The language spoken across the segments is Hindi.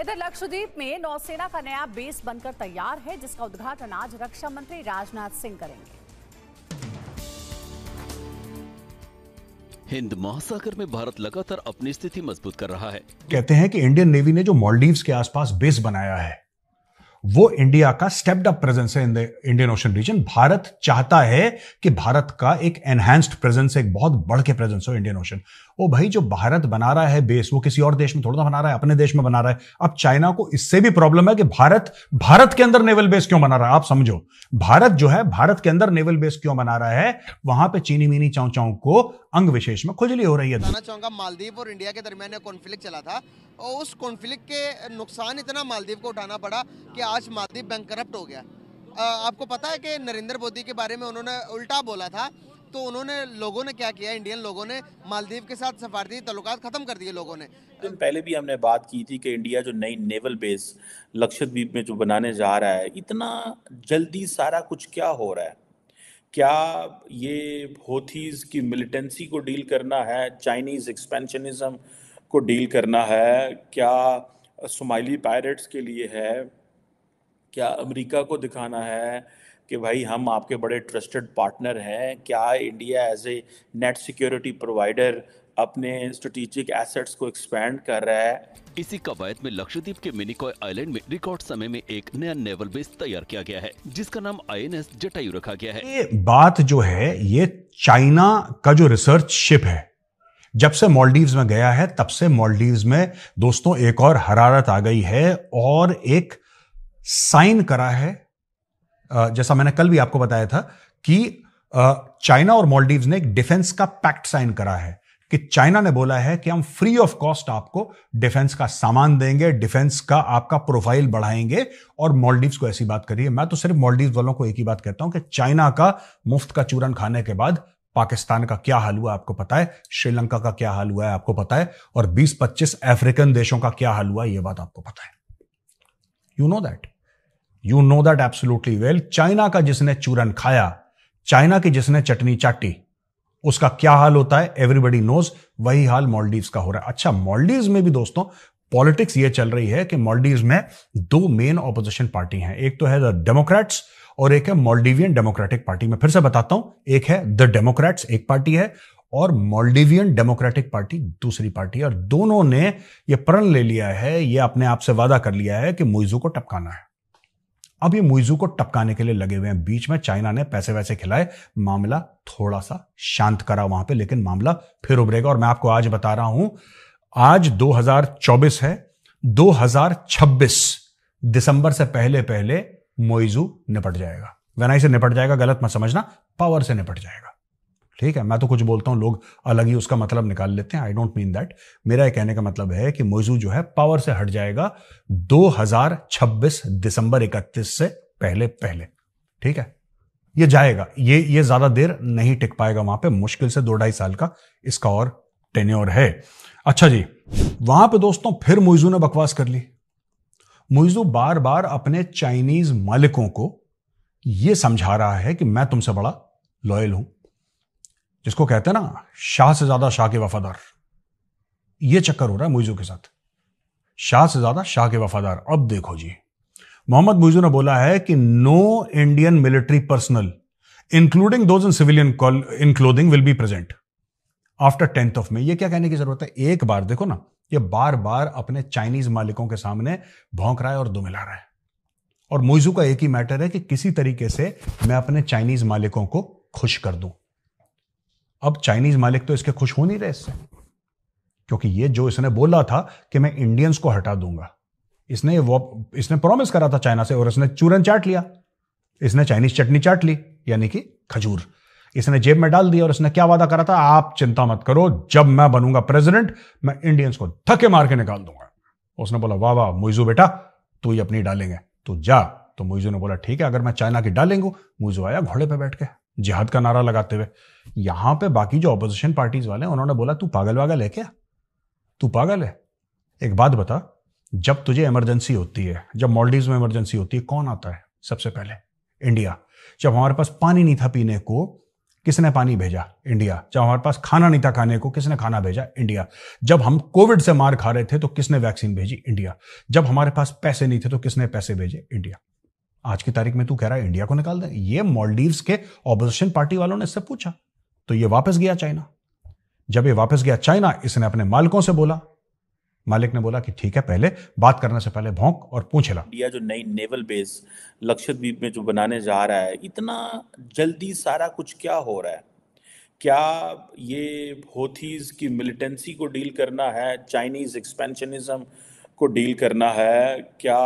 इधर लक्षद्वीप में नौसेना का नया बेस बनकर तैयार है जिसका उद्घाटन आज रक्षा मंत्री राजनाथ सिंह करेंगे हिंद महासागर में भारत लगातार अपनी स्थिति मजबूत कर रहा है कहते हैं कि इंडियन नेवी ने जो मॉलडीव के आसपास बेस बनाया है वो इंडिया का स्टेप्ड अप प्रेजेंस है इंडियन ओशन रीजन भारत चाहता है कि भारत का एक एनहैंस्ड प्रेजेंस एक बहुत बढ़ के प्रेजेंस हो इंडियन ओशन ओ भाई जो भारत बना रहा है बेस वो किसी और देश में थोड़ा ना बना रहा है अपने देश में बना रहा है अब चाइना को इससे भी प्रॉब्लम है कि भारत भारत के अंदर नेवल बेस क्यों बना रहा है आप समझो भारत जो है भारत के अंदर नेवल बेस क्यों बना रहा है वहां पर चीनी मीनी चाऊ चाऊ को अंग विशेष में खुजली हो रही है चाहूंगा मालदीव और इंडिया के दरमियान कॉन्फ्लिक्ट चला था और उस कॉन्फ्लिक्ट के नुकसान इतना मालदीव को उठाना पड़ा कि आज मालदीव बैंक हो गया आपको पता है कि नरेंद्र मोदी के बारे में उन्होंने उल्टा बोला था तो उन्होंने लोगों ने क्या किया इंडियन लोगों ने मालदीव के साथ सफारती तल्लुक खत्म कर दिए लोगों ने दिन पहले भी हमने बात की थी कि इंडिया जो नई नेवल बेस लक्षद्वीप में जो बनाने जा रहा है इतना जल्दी सारा कुछ क्या हो रहा है क्या ये होथीज की मिलिटेंसी को डील करना है चाइनीज़ एक्सपेंशनिज्म को डील करना है क्या सुमाइली पायरेट्स के लिए है क्या अमेरिका को दिखाना है कि भाई हम आपके बड़े ट्रस्टेड पार्टनर हैं क्या India as a net security provider अपने स्ट्रेटेजिक एसेट्स को एक्सपैंड कर रहा है इसी कवायद में लक्षद्वीप के मिनिकॉय आइलैंड में रिकॉर्ड समय में एक नया नेवल बेस तैयार किया गया है जिसका नाम आईएनएस जटायु रखा गया है ये बात जो है ये चाइना का जो रिसर्च शिप है जब से मॉलडीव्स में गया है तब से मॉलडीव्स में दोस्तों एक और हरारत आ गई है और एक साइन करा है जैसा मैंने कल भी आपको बताया था कि चाइना और मॉलडीव ने एक डिफेंस का पैक्ट साइन करा है कि चाइना ने बोला है कि हम फ्री ऑफ कॉस्ट आपको डिफेंस का सामान देंगे डिफेंस का आपका प्रोफाइल बढ़ाएंगे और मॉलडीव्स को ऐसी बात करिए मैं तो सिर्फ मॉलडीव्स वालों को एक ही बात कहता हूं कि चाइना का मुफ्त का चूरन खाने के बाद पाकिस्तान का क्या हाल हुआ आपको पता है श्रीलंका का क्या हाल हुआ है आपको पता है और 20-25 अफ्रीकन देशों का क्या हाल हुआ यह बात आपको पता है you know that you know that absolutely well China का जिसने चूरन खाया चाइना की जिसने चटनी चाटी उसका क्या हाल होता है एवरीबडी नोज वही हाल मॉलडीव का हो रहा है अच्छा मॉलडीव में भी दोस्तों पॉलिटिक्स ये चल रही है कि मॉलडीव में दो मेन ऑपोजिशन पार्टी हैं एक तो है द डेमोक्रेट्स और एक है मॉलडीवियन डेमोक्रेटिक पार्टी मैं फिर से बताता हूं एक है द डेमोक्रेट्स एक पार्टी है और मॉलडीवियन डेमोक्रेटिक पार्टी दूसरी पार्टी है और दोनों ने यह प्रण ले लिया है यह अपने आप से वादा कर लिया है कि मुइजू को टपकाना है अब ये मुइजू को टपकाने के लिए लगे हुए हैं बीच में चाइना ने पैसे वैसे खिलाए मामला थोड़ा सा शांत करा वहां पे लेकिन मामला फिर उभरेगा और मैं आपको आज बता रहा हूं आज 2024 है 2026 दिसंबर से पहले पहले मोइजू निपट जाएगा गनाई से निपट जाएगा गलत मत समझना पावर से निपट जाएगा ठीक है मैं तो कुछ बोलता हूँ लोग अलग ही उसका मतलब निकाल लेते हैं आई डोंट मीन दैट मेरा कहने का मतलब है कि मोइजू जो है पावर से हट जाएगा 2026 दिसंबर 31 से पहले पहले ठीक है ये जाएगा ये ये ज्यादा देर नहीं टिक पाएगा वहां पे मुश्किल से दो ढाई साल का इसका और टेन्योर है अच्छा जी वहां पे दोस्तों फिर मुइजू ने बकवास कर ली मुइजू बार बार अपने चाइनीज मालिकों को यह समझा रहा है कि मैं तुमसे बड़ा लॉयल हूं जिसको कहते हैं ना शाह से ज्यादा शाह के वफादार ये चक्कर हो रहा है मुइजू के साथ शाह से ज्यादा शाह के वफादार अब देखो जी मोहम्मद मुइजू ने बोला है कि no Indian military personnel including those in civilian in clothing will be present after tenth of May ये क्या कहने की जरूरत है एक बार देखो ना ये बार बार अपने चाइनीज मालिकों के सामने भौंक रहा है और दुमिला रहा है और मुइजू का एक ही मैटर है कि किसी तरीके से मैं अपने चाइनीज मालिकों को खुश कर दूं अब चाइनीज मालिक तो इसके खुश हो नहीं रहे इससे क्योंकि ये जो इसने बोला था कि मैं इंडियंस को हटा दूंगा इसने वो इसने प्रॉमिस करा था चाइना से और इसने चूरन चाट लिया इसने चाइनीज चटनी चाट ली यानी कि खजूर इसने जेब में डाल दिया और इसने क्या वादा करा था आप चिंता मत करो जब मैं बनूंगा प्रेसिडेंट मैं इंडियंस को धक्के मार के निकाल दूंगा उसने बोला वाह वाह मुइजू बेटा तू ही अपनी डालेंगे तू जा तो मुइजू ने बोला ठीक है अगर मैं चाइना की डालेंगे मुइजू आया घोड़े पर बैठ के जिहाद का नारा लगाते हुए यहां पे बाकी जो अपोजिशन पार्टीज वाले हैं उन्होंने बोला तू पागल वागल है क्या तू पागल है एक बात बता जब तुझे इमरजेंसी होती है जब मॉलडीव में इमरजेंसी होती है कौन आता है सबसे पहले इंडिया जब हमारे पास पानी नहीं था पीने को किसने पानी भेजा इंडिया जब हमारे पास खाना नहीं था खाने को किसने खाना भेजा इंडिया जब हम कोविड से मार खा रहे थे तो किसने वैक्सीन भेजी इंडिया जब हमारे पास पैसे नहीं थे तो किसने पैसे भेजे इंडिया आज की तारीख में तू कह रहा है इंडिया को निकाल दे ये मॉलडीव्स के ऑपोजिशन पार्टी वालों ने इससे पूछा तो ये वापस गया चाइना जब ये वापस गया चाइना इसने अपने मालिकों से बोला मालिक ने बोला कि ठीक है पहले बात करने से पहले भौंक और पूछ ला इंडिया जो नई नेवल बेस लक्षद्वीप में जो बनाने जा रहा है इतना जल्दी सारा कुछ क्या हो रहा है क्या ये होथीज की मिलिटेंसी को डील करना है चाइनीज एक्सपेंशनिज्म को डील करना है क्या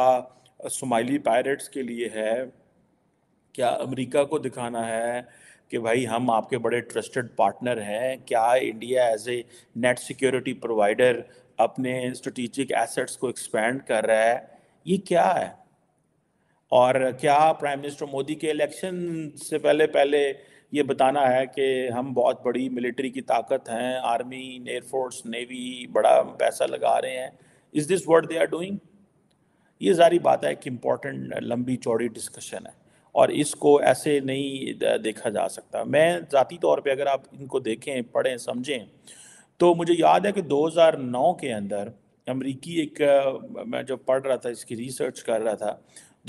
सोमाली पायरेट्स के लिए है क्या अमेरिका को दिखाना है कि भाई हम आपके बड़े ट्रस्टेड पार्टनर हैं क्या India as a net security provider अपने स्ट्रेटिजिक एसेट्स को एक्सपेंड कर रहा है ये क्या है और क्या प्राइम मिनिस्टर मोदी के इलेक्शन से पहले पहले ये बताना है कि हम बहुत बड़ी मिलिट्री की ताकत हैं आर्मी एयरफोर्स नेवी बड़ा पैसा लगा रहे हैं is this word they are doing ये सारी बात है कि इम्पॉर्टेंट लंबी चौड़ी डिस्कशन है और इसको ऐसे नहीं देखा जा सकता मैं ज़ाती तौर पे अगर आप इनको देखें पढ़ें समझें तो मुझे याद है कि 2009 के अंदर अमरीकी एक मैं जब पढ़ रहा था इसकी रिसर्च कर रहा था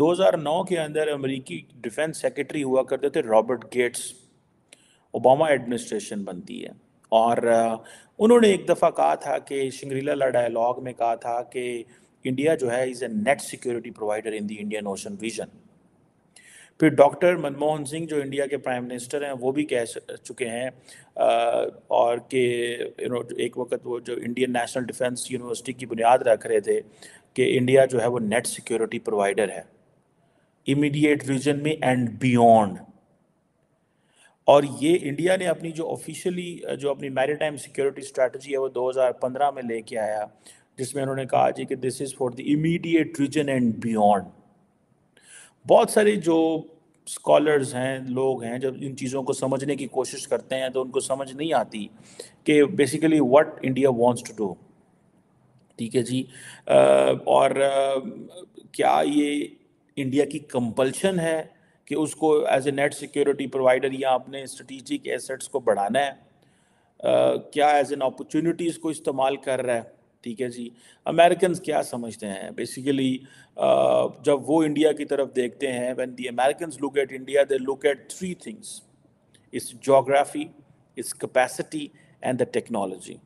2009 के अंदर अमरीकी डिफेंस सेक्रेटरी हुआ करते थे रॉबर्ट गेट्स ओबामा एडमिनिस्ट्रेशन बनती है और उन्होंने एक दफ़ा कहा था कि शिंगरीला डायलॉग में कहा था कि इंडिया जो है is a net security provider in the Indian Ocean vision फिर डॉक्टर मनमोहन सिंह जो इंडिया के प्राइम मिनिस्टर हैं वो भी कह चुके हैं और के यू नो एक वक्त वो जो इंडियन नेशनल डिफेंस यूनिवर्सिटी की बुनियाद रख रहे थे कि इंडिया जो है वो नेट सिक्योरिटी प्रोवाइडर है इमीडिएट रीजन में एंड बियॉन्ड और ये इंडिया ने अपनी जो ऑफिशियली जो अपनी मैरीटाइम सिक्योरिटी स्ट्रेटजी है वो 2015 में लेके आया जिसमें उन्होंने कहा जी कि this is for the immediate region and beyond बहुत सारे जो स्कॉलर्स हैं लोग हैं जब इन चीज़ों को समझने की कोशिश करते हैं तो उनको समझ नहीं आती कि basically what India wants to do ठीक है जी और क्या ये इंडिया की कंपल्शन है कि उसको as a net security provider या अपने स्ट्रेटिजिक एसेट्स को बढ़ाना है क्या एज एन अपॉर्चुनिटीज़ इसको इस्तेमाल कर रहा है ठीक है जी अमेरिकन क्या समझते हैं बेसिकली जब वो इंडिया की तरफ देखते हैं when the American look at India they look at three things its geography its capacity and the technology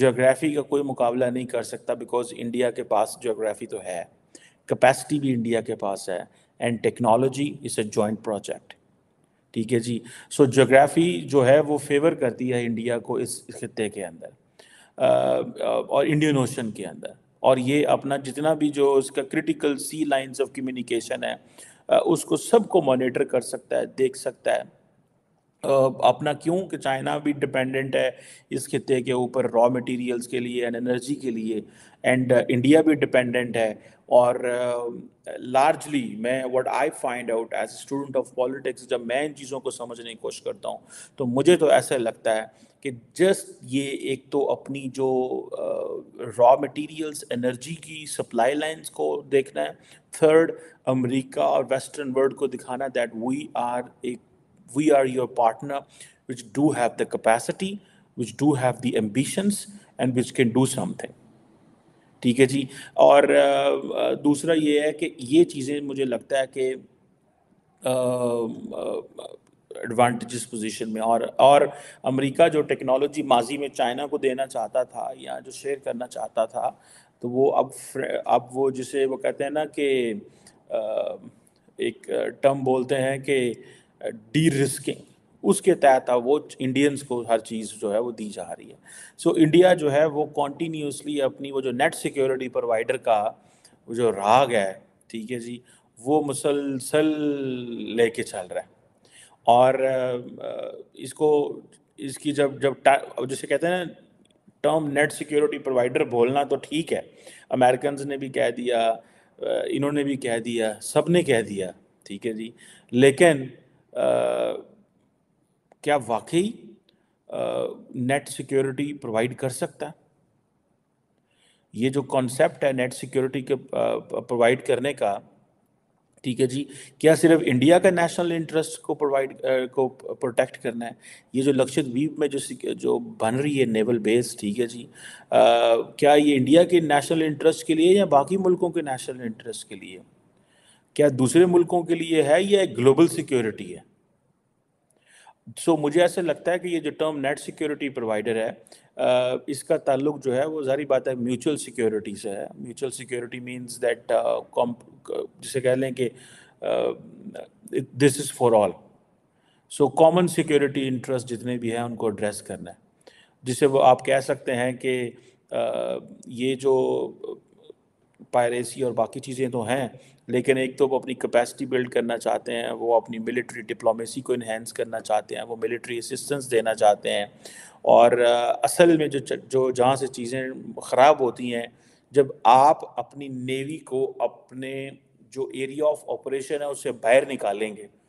geography का कोई मुकाबला नहीं कर सकता बिकॉज इंडिया के पास जोग्राफी तो है कैपेसिटी भी इंडिया के पास है and technology is a joint project ठीक है जी सो so, जोग्राफी जो है वो फेवर करती है इंडिया को इस खत्े के अंदर और इंडियन ओशन के अंदर और ये अपना जितना भी जो उसका critical sea lines of communication है उसको सबको मॉनिटर कर सकता है देख सकता है अपना क्यों कि चाइना भी डिपेंडेंट है इस खत्े के ऊपर रॉ मटेरियल्स के लिए एंड एनर्जी के लिए एंड इंडिया भी डिपेंडेंट है और लार्जली uh, मैं what I find out as student of politics जब मैं इन चीज़ों को समझने की कोशिश करता हूँ तो मुझे तो ऐसा लगता है कि जस्ट ये एक तो अपनी जो रॉ मटेरियल्स एनर्जी की सप्लाई लाइंस को देखना है थर्ड अमेरिका और वेस्टर्न वर्ल्ड को दिखाना दैट वी आर एक we are your partner which do have the capacity which do have the ambitions and which can do something ठीक है जी और दूसरा ये है कि ये चीज़ें मुझे लगता है कि एडवांटेज पोजीशन में और और अमेरिका जो टेक्नोलॉजी माजी में चाइना को देना चाहता था या जो शेयर करना चाहता था तो वो अब अब वो जिसे वो कहते हैं ना कि एक टर्म बोलते हैं कि डी रिस्किंग उसके तहत अब वो इंडियंस को हर चीज़ जो है वो दी जा रही है सो so, इंडिया जो है वो कॉन्टीन्यूसली अपनी वो जो नेट सिक्योरिटी प्रोवाइडर का वो जो राग है ठीक है जी वो मुसलसल लेके चल रहा है और इसको इसकी जब जब जैसे कहते हैं ना टर्म नेट सिक्योरिटी प्रोवाइडर बोलना तो ठीक है अमेरिकन ने भी कह दिया इन्होंने भी कह दिया सब ने कह दिया ठीक है जी लेकिन क्या वाकई नेट सिक्योरिटी प्रोवाइड कर सकता है ये जो कॉन्सेप्ट है नेट सिक्योरिटी के प्रोवाइड करने का ठीक है जी क्या सिर्फ इंडिया का नेशनल इंटरेस्ट को प्रोवाइड को प्रोटेक्ट करना है ये जो लक्षद्वीप में जो जो बन रही है नेवल बेस ठीक है जी आ, क्या ये इंडिया के नेशनल इंटरेस्ट के लिए या बाकी मुल्कों के नेशनल इंटरेस्ट के लिए क्या दूसरे मुल्कों के लिए है या एक ग्लोबल सिक्योरिटी है सो so, मुझे ऐसा लगता है कि ये जो टर्म नेट सिक्योरिटी प्रोवाइडर है इसका ताल्लुक जो है वो जारी बात है म्यूचुअल सिक्योरिटी से है म्यूचुअल सिक्योरिटी मीन्स दैट जिसे कह लें कि this is for all so common security interest जितने भी हैं उनको एड्रेस करना है जिसे वो आप कह सकते हैं कि uh, ये जो पायरेसी और बाकी चीज़ें तो हैं लेकिन एक तो वो अपनी कैपेसिटी बिल्ड करना चाहते हैं वो अपनी मिलिट्री डिप्लोमेसी को इन्हेंस करना चाहते हैं वो मिलिट्री असिस्टेंस देना चाहते हैं और असल में जो जो जहाँ से चीज़ें ख़राब होती हैं जब आप अपनी नेवी को अपने जो एरिया ऑफ ऑपरेशन है उससे बाहर निकालेंगे